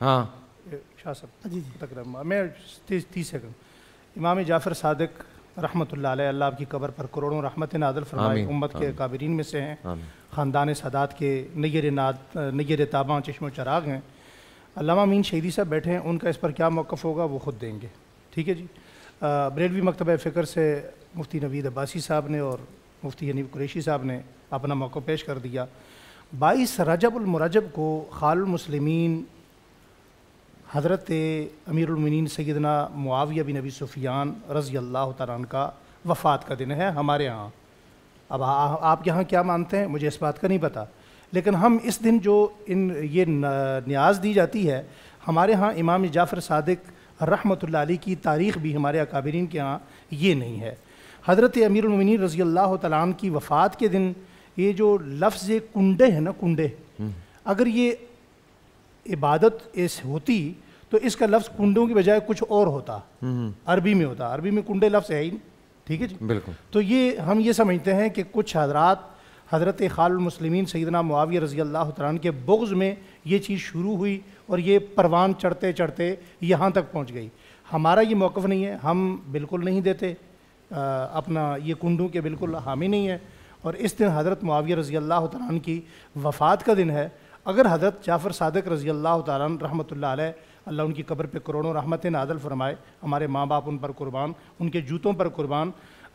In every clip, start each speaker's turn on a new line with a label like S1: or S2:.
S1: हाँ शाह साहब मैं तीस सेकंड इमाम जाफ़र सादक रहमत अल्लाह की कबर पर करोड़ों रहमत नादल फरमाए उम्मत के काबरीन में से हैं ख़ानदान सदात के नैर नाद नैर ताबा चश्म चराग हैं अलामा मीन शहीदी साहब बैठे हैं उनका इस पर क्या मौक़ होगा वो ख़ुद देंगे ठीक है जी बरेलवी मकतब फ़िक्र से मुफ्ती नवीद अब्बासी साहब ने और मुफ्ती हनीफ कुरेशी साहब ने अपना मौक़ पेश कर दिया बाईस रजब को खालमसलमिन हज़रत अमीरमिन सैदना मुआविया बिन नबी सुफियान रज़ी अल्लाह तन का वफ़ात का दिन है हमारे यहाँ अब आ, आप यहाँ क्या मानते हैं मुझे इस बात का नहीं पता लेकिन हम इस दिन जो इन ये न्याज दी जाती है हमारे यहाँ इमाम जाफ़र सदक रहमत की तारीख़ भी हमारे अकाबरीन के यहाँ ये नहीं है हज़रत अमीरमिन रज़ी अल्लाह तन की वफ़ात के दिन ये जो लफ्ज़ कुंडे हैं ना कुंडे हम्म। अगर ये इबादत इस होती तो इसका लफ्ज़ कुंडों की बजाय कुछ और होता अरबी में होता अरबी में कुंडे लफ्ज़ है ही नहीं ठीक है जी बिल्कुल तो ये हम ये समझते हैं कि कुछ हजरात हज़रत खालमसलिमिन सैदना मुआविया रज़ी अल्लाह तन के बुग्ज़ में ये चीज़ शुरू हुई और ये परवान चढ़ते चढ़ते यहाँ तक पहुँच गई हमारा ये मौक़ नहीं है हम बिल्कुल नहीं देते आ, अपना ये कुंडों के बिल्कुल हामी नहीं है और इस दिन हज़रत मुआविया रज़ी अल्लाह तन की वफ़ात का दिन है अगर हजरत जाफ़र सदक रज़ी अल्लाह तन रहमत अल्लाह उनकी कब्र पे करोड़ों रहमत नाजल फरमाए हमारे माँ बाप उन पर कुर्बान उनके जूतों पर कुर्बान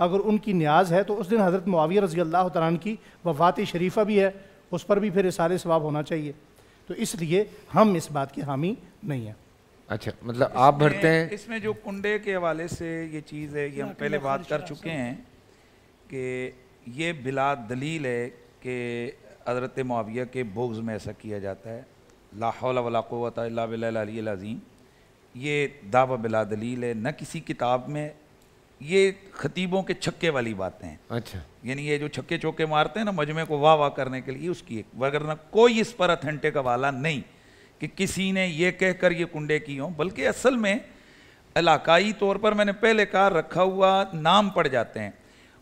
S1: अगर उनकी न्याज है तो उस दिन हज़रत मुआविया रज़ी अल्लाह तन की वफ़ात शरीफा भी है उस पर भी फिर सारे स्वाब होना चाहिए तो इसलिए हम इस बात की हामी नहीं हैं अच्छा मतलब आप भरते हैं
S2: इसमें जो कुंडे के हवाले से ये चीज़ है ये हम पहले बात कर चुके हैं कि ये बिला दलील है कि हज़रत माविया के बोग्स में ऐसा किया जाता है लाहौलावलाक़वत अज़ीम ये दावा बिला दलील है न किसी किताब में ये खतीबों के छक्के वाली बातें हैं अच्छा यानी ये जो छक्के चौके मारते हैं ना मजमे को वाह वाह करने के लिए उसकी एक वगरना कोई इस पर अथेंटिक का वाला नहीं कि किसी ने ये कहकर ये कुंडे की हों बल्कि असल में इलाकाई तौर पर मैंने पहले कहा रखा हुआ नाम पड़ जाते हैं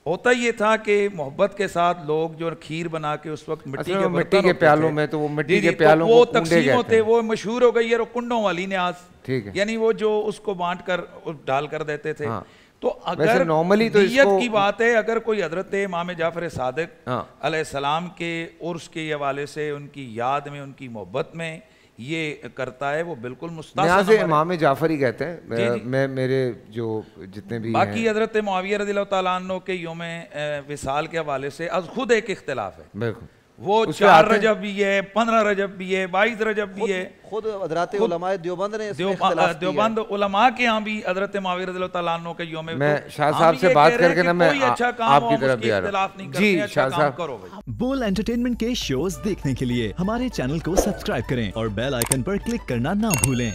S2: होता ये था कि मोहब्बत के साथ लोग जो खीर बना के उस वक्त मिट्टी के मिट्टी के प्यालों में तो वो मिट्टी के तो प्यालों वो तकसीम होते वो मशहूर हो गई है कुंडों वाली आज ठीक है यानी वो जो उसको बांट कर डाल कर देते थे हाँ। तो अगर नॉर्मली तो इसको... की बात है अगर कोई हजरत इमाम जाफर सादक हाँ। सलाम के उर्स के हवाले से उनकी याद में उनकी मोहब्बत में ये करता है वो बिल्कुल मुस्तासे इमाम जाफरी कहते हैं मैं मेरे जो जितने भी बाकी हजरत माविया रजील तुम के योम विसाल के हवाले से अज खुद एक इख्तलाफ है बिल्कुल वो चार रजब भी है पंद्रह रजब भी है बाईस रजब भी है खुद हजरत देवबंद ने देवबंद उलमा के यहाँ भी हजरत माविर के योम मैं तो शाह साहब से बात करके ना मैं अच्छा काम आपकी तरफ भी आ रहा जी अच्छा शाह साहब करो बोल एंटरटेनमेंट के शोज देखने के लिए हमारे चैनल को सब्सक्राइब करें और बेल आइकन पर क्लिक करना ना भूलें